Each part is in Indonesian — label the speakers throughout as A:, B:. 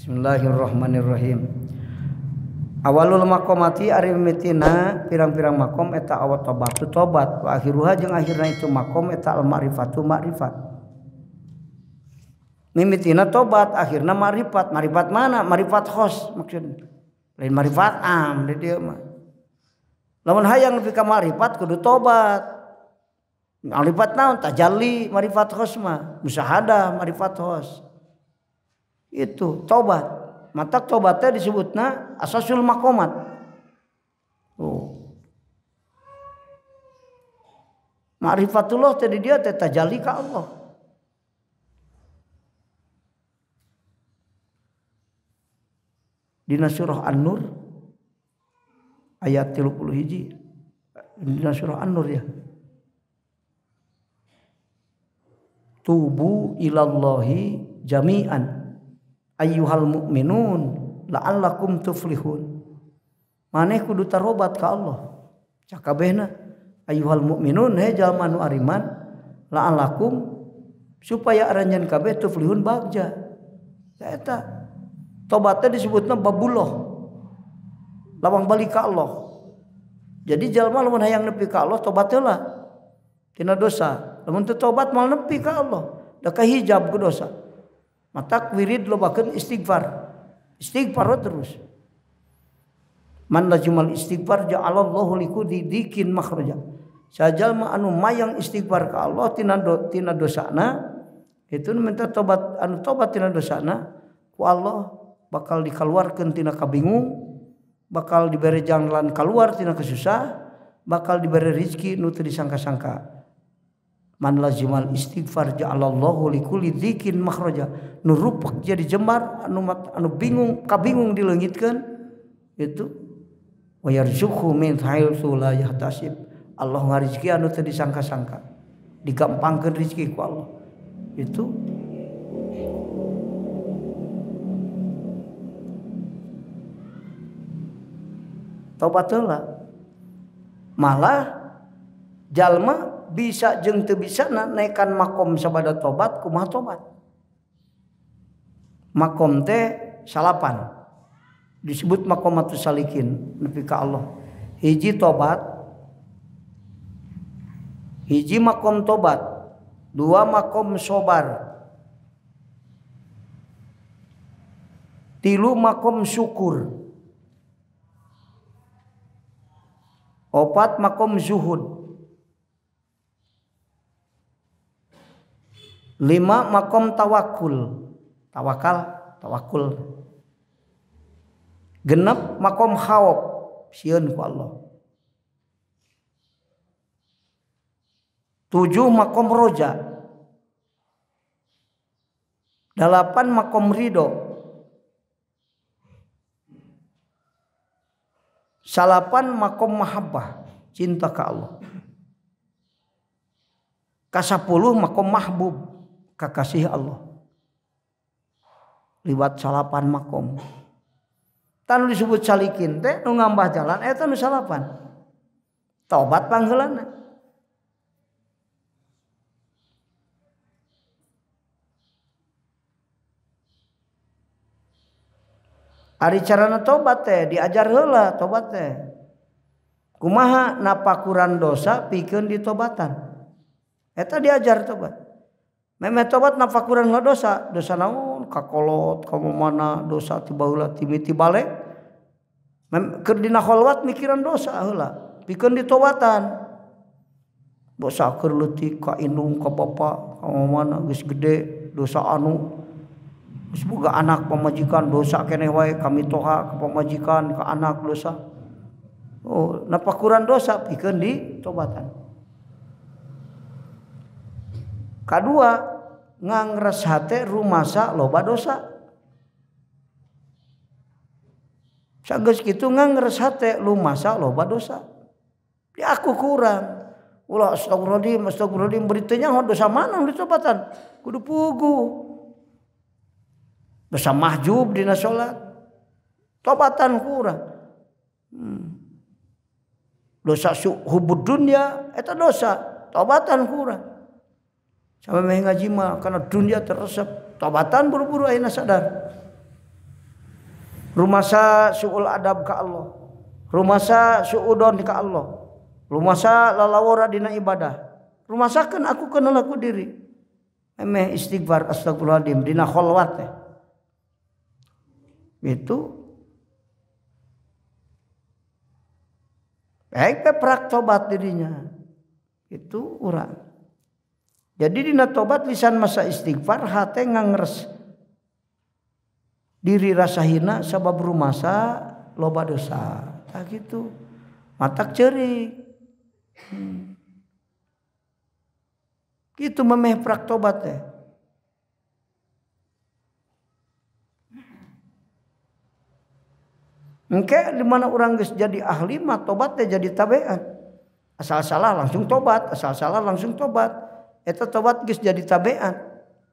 A: Bismillahirrahmanirrahim awalul makomati ari mitina pirang-pirang makom eta awat tobat tu tobat wa akhiruha jeung akhirna itu makom eta al ma'rifatu ma'rifat mimitina tobat akhirna ma'rifat ma'rifat mana ma'rifat khos maksudnya lain ma'rifat am di dieu mah lamun hayang lebih ka ma'rifat kudu tobat ma'rifat naon tajalli ma'rifat khos mah Musahada ma'rifat khos itu tobat mata tobatnya disebutnya asasul makomat oh. ma'rifatullah tadi dia tetajali tajali ka Allah dina surah An-Nur ayat 30 hiji dina surah An-Nur ya tubu ilallahi jami'an ayyuhal mu'minun la'allakum tuflihun maneh kudu tarobat ka Allah cakabehna ayyuhal mu'minun he jalma nu ariman la'allakum supaya aranjan kabeh tuflihun bagja ya eta tobatnya disebutnya babuloh lawang balik ka Allah jadi jalma lamun hayang nepi ka Allah tobat lah tina dosa lamun teu tobat mal nepi ka Allah da ka hijab ku dosa Matak wirid lobakeun istighfar. Istighfar terus. Man lajumal istighfar ja'alallahu liku didikin makhraja. Sajal ma anu mayang istighfar ka Allah tina do, tina dosana itu minta tobat anu tobat tina dosana ku Allah bakal dikaluarkeun tina kabingung bakal diberi jalan keluar tina kesusah bakal diberi rezeki nu sangka, disangka-sangka man lazimal istighfar ja'alallahu likulli dzikin makhraja nu rupek jadi jemar anu mat, anu bingung kabingung dileungitkeun itu wa yarzuqhu min haitsu la yahtasib Allah ngarizki anu teu disangka-sangka digampangkeun rezeki ku Allah itu tobat malah jalma bisa jeng te bisa naikkan makom sabada tobat kumah tobat makom teh salapan disebut makomatus salikin nepi ka Allah hiji tobat hiji makom tobat dua makom sobar tilu makom syukur opat makom zuhud lima makom tawakul tawakal tawakul genep makom khawab sieun ku Allah tujuh makom roja delapan makom ridho salapan makom mahabbah cinta ke Allah kasapuluh makom mahbub punya kasih Allah lewat salapan maom disebut nga jalanpan tobatcarana tobat teh diajar hela tobatma na Quran dosa pikir ditbatan itu diajar tobat bat na dosa nakolot kamu mana dosatiba ti-balikkiran dosa pibatan dosaker kamu mana gede dosa anu semoga anak pemajikan dosa kewa kami toha ke pemajikan ke anak dosa oh, napakuran dosa pikan di tobatan kedua ngangres hati rumasa loba dosa Sages gitu ngangres hati sa loba dosa ya aku kurang ulah astagfirullahaladzim astagfirullahaladzim beritanya oh, dosa mana di tobatan kudu pugu dosa mahjub dina sholat tobatan kurang hmm. dosa hubud dunia itu dosa tobatan kurang Sampai mengaji ngaji mah karena dunia teresep. Tobatan buru-buru aina sadar. Rumasa suul adab ka Allah. Rumasa suudon ka Allah. Rumasa lalawara dina ibadah. kan aku kenal aku diri. emeh istighfar astagfirullahaladzim dina kholwat teh. Ya. Itu Baik perak tobat dirinya. Itu orang jadi dina tobat lisan masa istighfar hate ngangres diri rasa hina sebab rumasa loba dosa tak gitu matak ceri hmm. gitu memeh prak tobat teh Engke di mana orang geus jadi ahli mah tobat teh jadi tabean. Asal salah langsung tobat, asal salah langsung tobat eta tobat geus jadi tabiat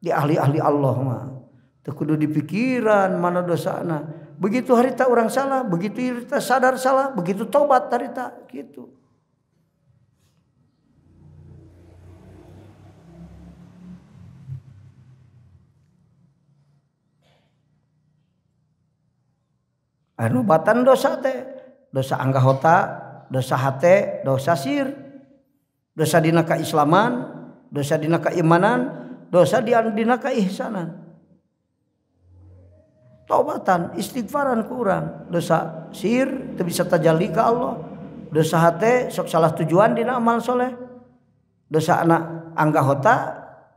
A: di ahli-ahli Allah mah teu kudu dipikiran mana dosana begitu harita orang salah begitu harita sadar salah begitu tobat harita gitu anu batan dosa teh dosa anggahota dosa hate dosa sir dosa dina keislaman dosadina keimanan dosa diadinaka sana tobatan istighfarran kurang dosa sir itu bisa tajjalika Allah dosa H salah tujuan din amalsholeh dosa anak anggakhota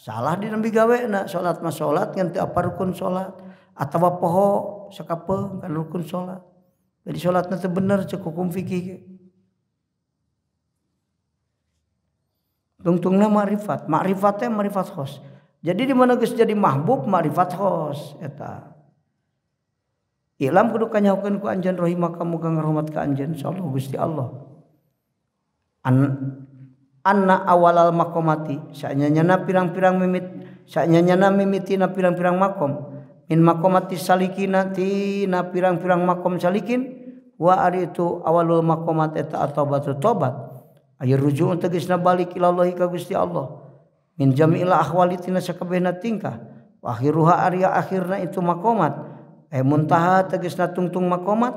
A: salah didina ga enak salat masalah salat yang ti apa rukun salat atau pohok sekapkun salat jadi salat nanti bener cukup ku fiqih tungtungna marifat, marifatnya marifat eh khos jadi di mana jadi mahbub marifat khos eta ilam kudu kanyahukeun ku anjan anjeun rahimaka muga ngarahmat ka anjeun insyaallah Gusti Allah an anna awalal makomati sanyanyana pirang-pirang mimit sanyanyana mimitina pirang-pirang makom In makomati salikina tina pirang-pirang makom salikin wa aritu itu awalul makomat eta atau batu tobat Ayo rujuk tegesna balik ilallahi ka Gusti Allah. Min jami'il ahwali tina sakabehna tingkah. Wa arya akhirna itu makomat. Ay eh, muntaha tegesna tungtung makomat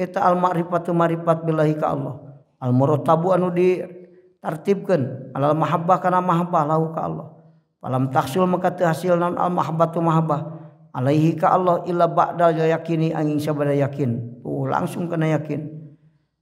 A: eta al ma'rifatu ma'rifat billahi ka Allah. Al muratabu anu di tartibkeun alal mahabbah kana mahabbah lahu ka Allah. Falam taksul maka teu hasil naon al mahabbatu mahabbah. Alaihi ka Allah illa ba'dal yakini angin sabada yakin. Uh, langsung kena yakin.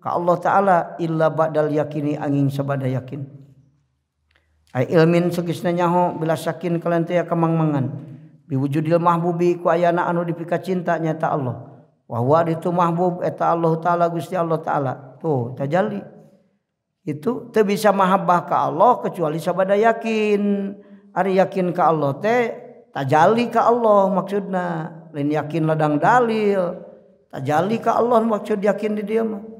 A: ka Allah taala illa ba'dal yakini angin sabada yakin ai ilmin sugisna nyaho bila sakin kalian teh kemangmangan biwujudil mahbubi ku ayana anu dipika cinta ta Allah wa huwa itu mahbub eta Allah taala Gusti Allah taala tuh tajalli itu teu bisa mahabbah ka Allah kecuali sabada yakin ari yakin ka Allah teh tajalli ka Allah maksudna lain yakin ladang dalil tajalli ka Allah maksud yakin di dia mah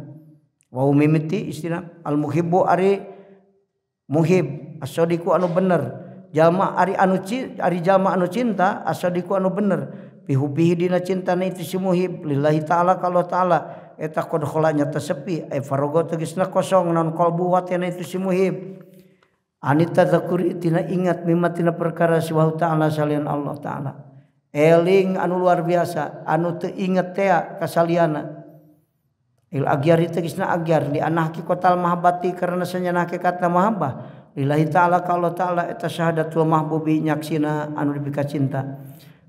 A: mimiti ist al muhi muhim as diku anu bener jama ari anu ari jama anu cinta asa diku anu bener pihubihhi dina cinta na itu si muhimillai ta'ala kalau ta'alanya tasepisong si an tina ingat mitina perkara siwahu ta'ala salyan Allah ta'ala eling anu luar biasa anu teingat te kasaliana il itu kisna agyar li anah kotal mahabati karena senyana kata mahabah. lillahi ta'ala ka Allah ta'ala eta tua mahbubi nyaksina anu dipika cinta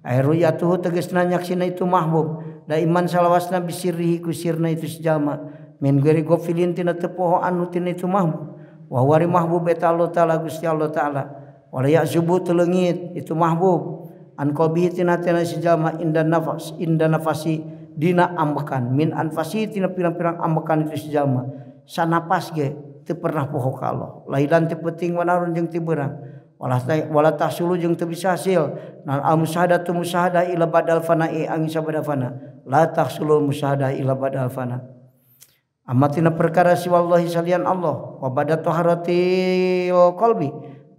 A: airu yatuhu tegisna nyaksina itu mahbub da iman salawasna bisirrihi kusirna itu sejama. min gari gofilin tina tepoho anu tina itu mahbub wa mahbub eta Allah ta'ala gusti Allah ta'ala Walayak ya'zubu telengit itu mahbub an bihi tina tina sejama inda nafas indan nafasi dina ambekan min anfasi tina pirang-pirang ambekan itu sejama sanapas ge teu pernah poho ka Allah lahiran teu penting wanarun jeung teu beurang wala wala tahsulu jeung teu bisa hasil nan al musyahadatu ila badal e angin sabada fana la tahsulu musyahada ila badal fana amma tina perkara si wallahi salian Allah wa badat taharatil qalbi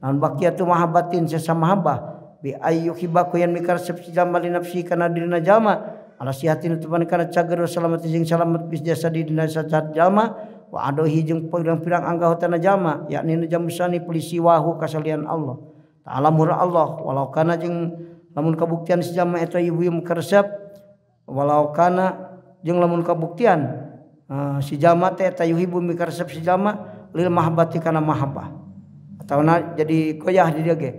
A: an baqiyatu mahabbatin sesama mahabbah bi ayyuhibaku yan mikarsep jama li nafsi kana dirina jalma ala sihatin teman kana cager salamat jeung salamat bis jasa di dina sajat jama wa adohi jeung pirang-pirang anggahotana jalma yakni jamusani polisi wahu kasalian Allah ta'ala murah Allah walau kana jeung lamun kabuktian sejama eta ibu mikarsep walau kana jeung lamun kabuktian uh, si jalma teh tayuhibu mikarsep si jama lil mahabbati kana mahabbah atau na, jadi koyah di dia ge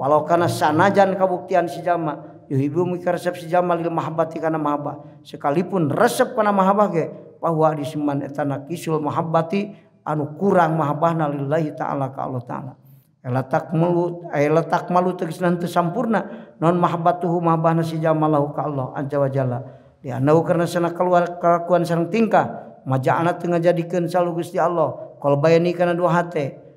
A: walau karena sanajan kabuktian si jama yuhibu mika resep si jama lil mahabbati karena mahabbah sekalipun resep karena mahabbah ge bahwa di siman etana kisul mahabbati anu kurang mahabah lillahi taala ka Allah taala letak melu ay malu tegas nanti sampurna non mahabatuhu mahabah si jama lahu ka Allah azza wa jalla karena sana keluar kelakuan sareng tingkah majaana anak tengah jadikan salu Gusti Allah kalau bayani karena dua hati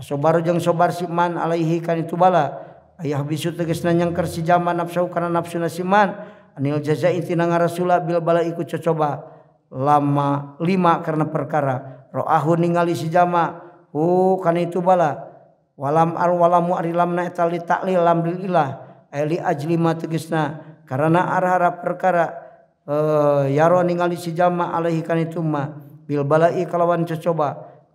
A: so baru yang sobarman alaiihikan ituba ayaah bisu tegisna yangkersijama nafsya karena nafsuuna siman anil jaza Biliku cobaba lamalima karena perkara roha ningali sijama ituba walamwalatali aldullahgisna karena a-hara perkara eh ya Ro ningali sijama Alaiikan ituma Bil bala kalauwan cobacoba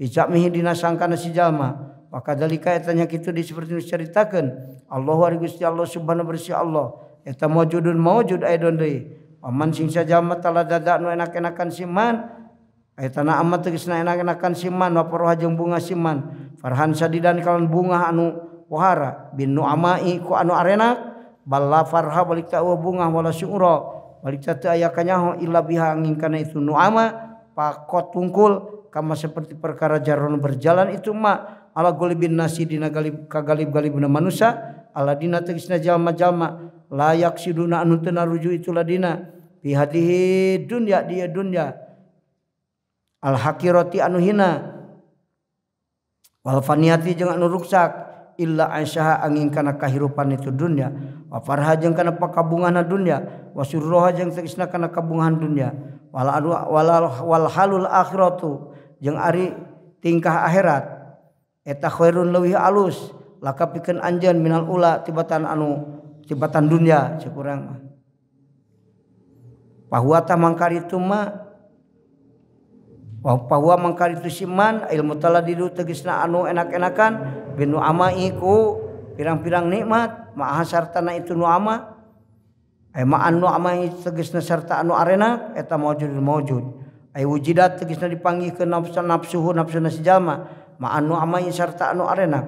A: dinasangkan sima maka dari kaitannya kita di disebut ceritakan Allah haristi Allah Subhana bersih Allah maujud maujud aman enak-akan siman aya tan amatakenakan siman bunga siman Farhansdan kalau bunga anuwahhara bin ama an arena bala Farha bunga ayain karena itu ama pakot ungkul kama seperti perkara jaron berjalan itu ma ala golibin nasi dina galib kagalib galib na manusia ala dina tegisna jalma jalma layak siduna anu teu ruju itulah dina pihati dunia dunya dia dunia al hakiroti anu hina wal faniati jeung anu ruksak illa aisyaha angin kana kahirupan itu dunia wa farha jeung kana pakabungana dunya wa surroha jeung tegisna kana kabungahan dunya wal anu, wal halul akhiratu tiga Ari tingkah akhirat etakhoun lebihwi alus laka pi anjan minang ula tibatan anu cimbatan dunia kurangman tegis anu enak-enakan amaiku pirang-pirarang nikmat maha sartana itu ama segista e anu arena maujud maujud wujidat tena dipanggi ke nafsan nafsuhu nafsuana sejama manu an areak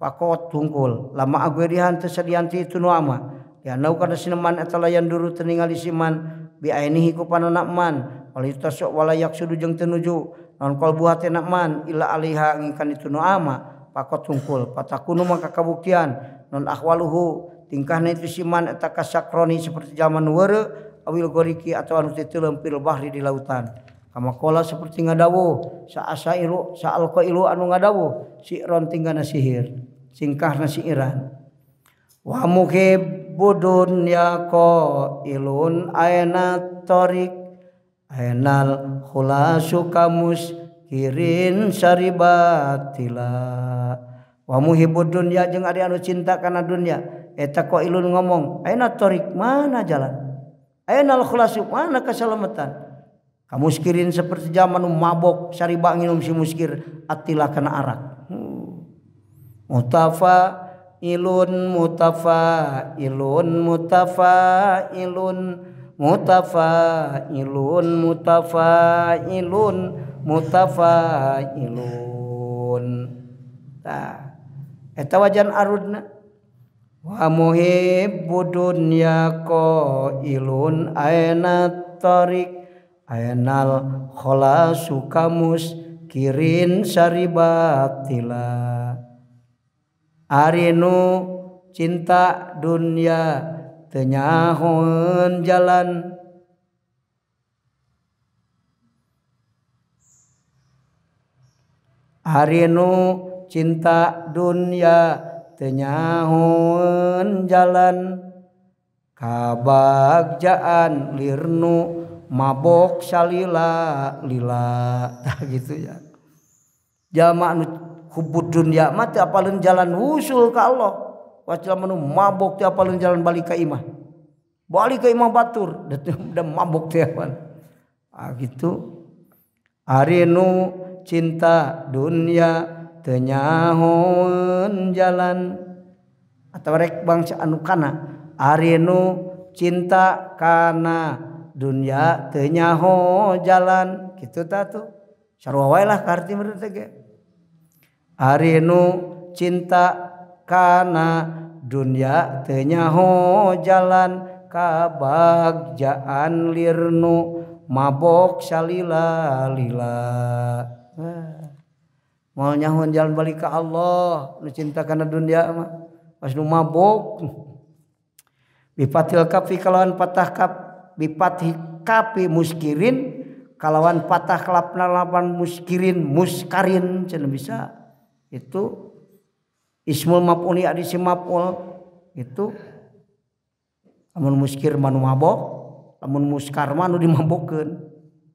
A: pakot tunggul lama ague dihan terseanti itu ama ya karena sinemanetalayan dulu teningal di siman biaya ini hiku panakmanng tenju nonbuakman ha itu ama pakot ungkul pat maka kabuktian nonakwalluhu tingkah itu simantaka sakroni seperti zamanwurgoriki atau lepirubah di lautan Kamu kola seperti ngadawu saasa ilu saalko ilu anu ngadawu siron tingkana sihir singkahna siiran. Wa budun ya ko ilun aena torik aenal khulasu sukamus kirin saribatila. Wa muhibud dunya jeung ari anu cinta kana dunya eta ko ilun ngomong aena torik mana jalan. Ainal khulasu mana keselamatan. kamu mukiririn seperti zaman mabok syaribang il si muskir Atila ke hmm. mutafa ilun mutafa ilun mutafa ilun mutafa ilun mutafa ilun mutafa ilun wajan aun qnalkhola suukamus kirinsaribatila Arnu cinta dunia tenyahun jalan Hai harinu cinta dunia tenyahun jalan kajaanlirnu q mabok Syilala gitu ya jamaul kalau wa menu mabok ti jalan balik imah balik keam Batur ma ah, gitu arenu cinta dunia tenyahun jalan atau rekbangkana arenu cintakana dunia tenyaho jalan gitu ta tuh Sarwawailah wae lah karti ari nu cinta kana dunia tenyaho jalan kabagjaan lirnu mabok salila lila eh. mau nyahon jalan balik ke Allah nu cinta kana dunia mah pas nu mabok bipatil kapi kalauan patah kap bifathi kapi muskirin kalawan patah kelapna lawan muskirin muskarin cenah bisa itu ismul mapuni adi ya si itu amun muskir manu mabok amun muskar manu dimabokkeun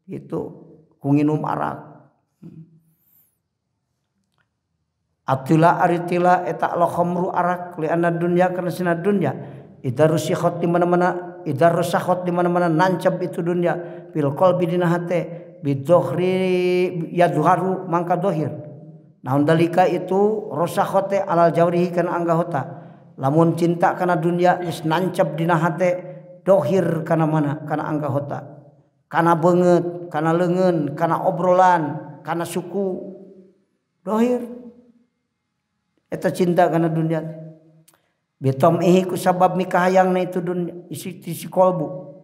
A: itu kunginum arak Atila aritila etak lo khamru arak li anna dunya kana sina dunya hot di mana-mana kho di mana-mananancap itu dunia Bil dhir nalika ituho alal jaurihi karena anggakhota lamun cinta karena dunianancap diate dhohir karena mana karena anggakhota karena banget karena lengen karena obrolan karena suku dhir itu cinta karena dunia Bitom ihi ku sabab mikahayang na itu dunia isi isi kolbu.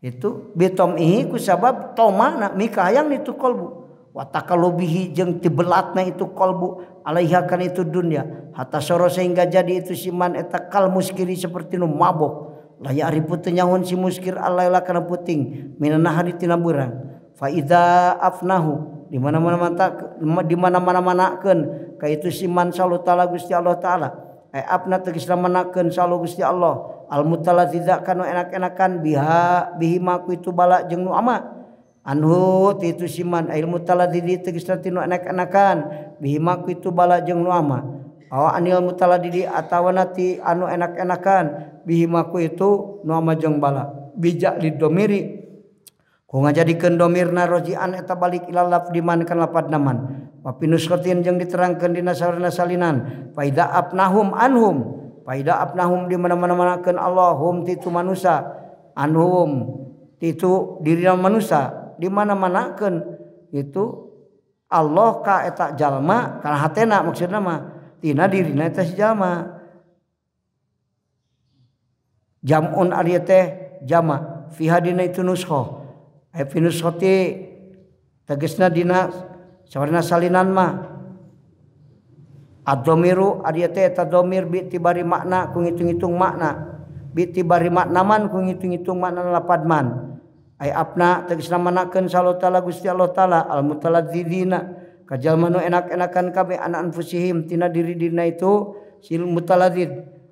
A: Itu bitom ihi ku sabab tomana mikahayang na itu kolbu. Watakalubihi jeng tibelat na itu kolbu alaihakan kan itu dunia. Hatta soro sehingga jadi itu siman etakal muskiri seperti nu mabok. Layak ribut nyahun si muskir alaila kana puting minana nahari tina burang. Faida afnahu di mana mana mata di mana mana manakeun ka itu siman salutala Gusti Allah taala. Eh, na menakan Allah altaala enak-enakan bihak bihimaku itu bala jeng amamangis enakakanaku itu eh, balangta anu enak-enakan bihimaku itung bala bijak didho kok jadi kendomirnarojan tabaliklaf dimankan lapat naman pinus rottin yang diterangkan di nassar Salinan fa abnaum anhum fa Nah dimana-mana-mana Allahum titu mansa anhum ti di dalamsa dimana-manaken itu Allah Ka tak jalma karena hatak maksud nama jam jamaha itu nu tagisnadina warna salinan Hai admirumir makna kun ngitung-itung makna Bitibai maknaman ku ngitung-itung makna lapadmannagisala al mudzi menu enak-enakan kaB anakan fusihimtina diri Di itu sil muad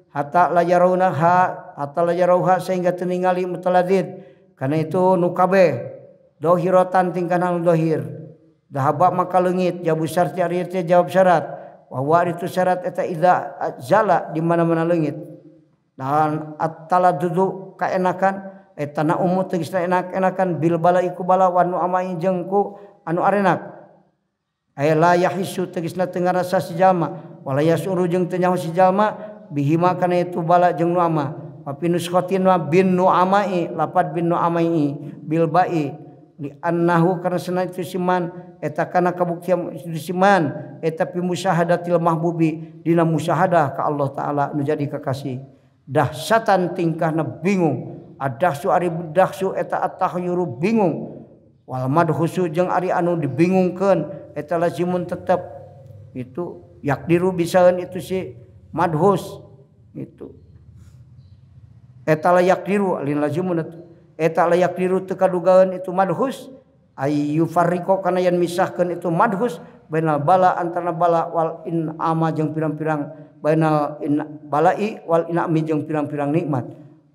A: hat laha sehingga teningali mudzi karena itu nukabeh dhohirotan tingkanan dhohir haba maka lenggit jabusnya jawab syarat bahwa itu syaratla dimana-mana legit dan atala duduk kek enakan tanah umt te enak enakan Bilbaiku balau ama jengku anu are enaklah yasu tegis tengaramama bihimakan itu bala jeng ama ama dapat bin ama Bilbai di annahu karena sena itu siman eta kana kabuktian itu siman eta pi musyahadatil mahbubi dina musyahadah ka Allah taala nu jadi kekasih dahsyatan tingkahna bingung adahsu ari dahsu eta atahyuru bingung wal madhusu jeung ari anu dibingungkeun eta lazimun tetep itu yakdiru bisaeun itu si madhus itu eta la yakdiru alin lazimun eta layak diru teu kadugaan itu madhus ayu fariko kana yang misahkan itu madhus bainal bala antara bala wal ama jeung pirang-pirang bainal in balai wal in'ami jeung pirang-pirang nikmat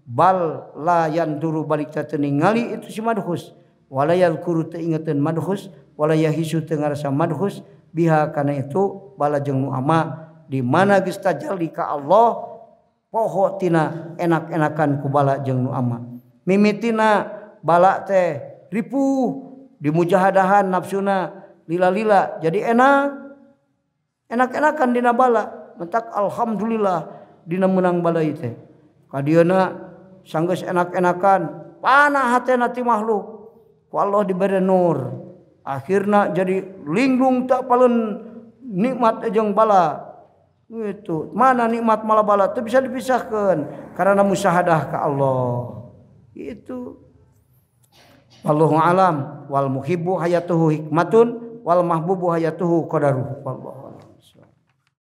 A: bal la duru balik teu ningali itu si madhus wala yadhkuru teu madhus walaya hisu teu ngarasa madhus biha kana itu bala jeung ama di mana geus tajalli ka Allah poho tina enak-enakan ku bala jeung ama mitina bala teh ri di mujaadaahan nafsuna nila-lila jadi enak enak-enakandina bala entak Alhamdulillah dina menang balaite sang enak-enakan pan makhluk di bad Nur akhirnya jadi linggung tak paling nikmat ejong bala itu mana nikmat malaah-bala itu bisa dipisahkan karena muyaahadah ke Allah itu Allahu alam wal muhibbu hayatuhu hikmatun wal mahbubu hayatuhu qadaruh wallahu